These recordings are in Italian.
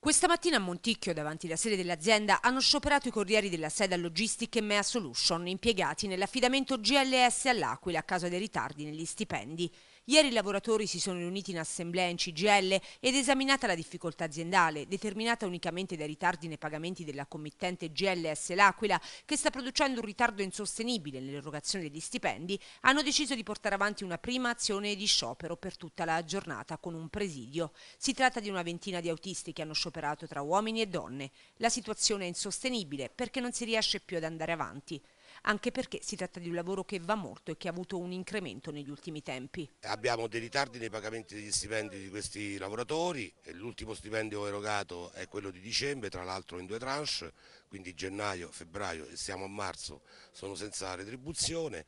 Questa mattina a Monticchio, davanti alla sede dell'azienda, hanno scioperato i corrieri della Seda Logistic e Mea Solution, impiegati nell'affidamento GLS all'Aquila a causa dei ritardi negli stipendi. Ieri i lavoratori si sono riuniti in assemblea in CGL ed esaminata la difficoltà aziendale, determinata unicamente dai ritardi nei pagamenti della committente GLS L'Aquila, che sta producendo un ritardo insostenibile nell'erogazione degli stipendi, hanno deciso di portare avanti una prima azione di sciopero per tutta la giornata con un presidio. Si tratta di una ventina di autisti che hanno scioperato tra uomini e donne. La situazione è insostenibile perché non si riesce più ad andare avanti anche perché si tratta di un lavoro che va molto e che ha avuto un incremento negli ultimi tempi. Abbiamo dei ritardi nei pagamenti degli stipendi di questi lavoratori, l'ultimo stipendio erogato è quello di dicembre, tra l'altro in due tranche, quindi gennaio, febbraio e siamo a marzo sono senza retribuzione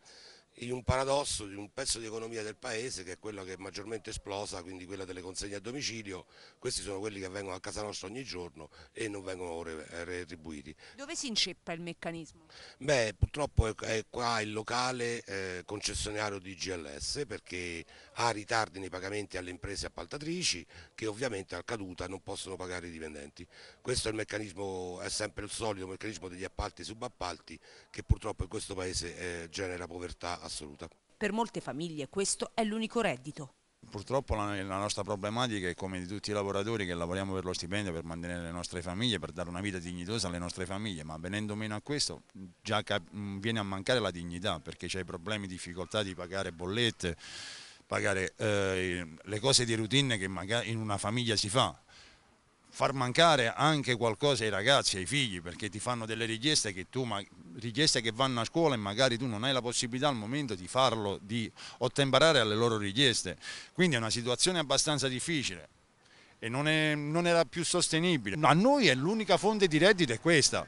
in un paradosso di un pezzo di economia del paese che è quella che è maggiormente esplosa, quindi quella delle consegne a domicilio, questi sono quelli che vengono a casa nostra ogni giorno e non vengono retribuiti. Dove si inceppa il meccanismo? Beh, purtroppo è, qua il locale eh, concessionario di GLS perché ha ritardi nei pagamenti alle imprese appaltatrici che ovviamente al caduta non possono pagare i dipendenti. Questo è il meccanismo, è sempre il solito meccanismo degli appalti e subappalti che purtroppo in questo paese eh, genera povertà assoluta assoluta. Per molte famiglie questo è l'unico reddito. Purtroppo la, la, nostra problematica è come di tutti i lavoratori che lavoriamo per lo stipendio, per mantenere le nostre famiglie, per dare una vita dignitosa alle nostre famiglie, ma venendo meno a questo già mm, viene a mancare la dignità perché c'è problemi, difficoltà di pagare bollette, pagare eh, le cose di routine che magari in una famiglia si fa far mancare anche qualcosa ai ragazzi, ai figli, perché ti fanno delle richieste che, tu, ma, richieste che vanno a scuola e magari tu non hai la possibilità al momento di farlo, di ottemperare alle loro richieste. Quindi è una situazione abbastanza difficile e non, è, non era più sostenibile. A noi è l'unica fonte di reddito è questa.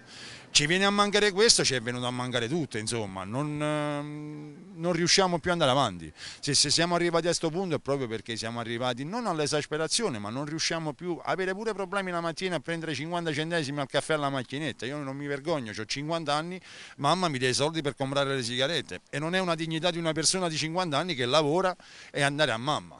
Ci viene a mancare questo, ci è venuto a mancare tutto, insomma, non, ehm, non riusciamo più ad andare avanti. Se, se siamo arrivati a questo punto è proprio perché siamo arrivati non all'esasperazione, ma non riusciamo più a avere pure problemi la mattina a prendere 50 centesimi al caffè alla macchinetta. Io non mi vergogno, ho 50 anni, mamma mi dà i soldi per comprare le sigarette e non è una dignità di una persona di 50 anni che lavora e andare a mamma.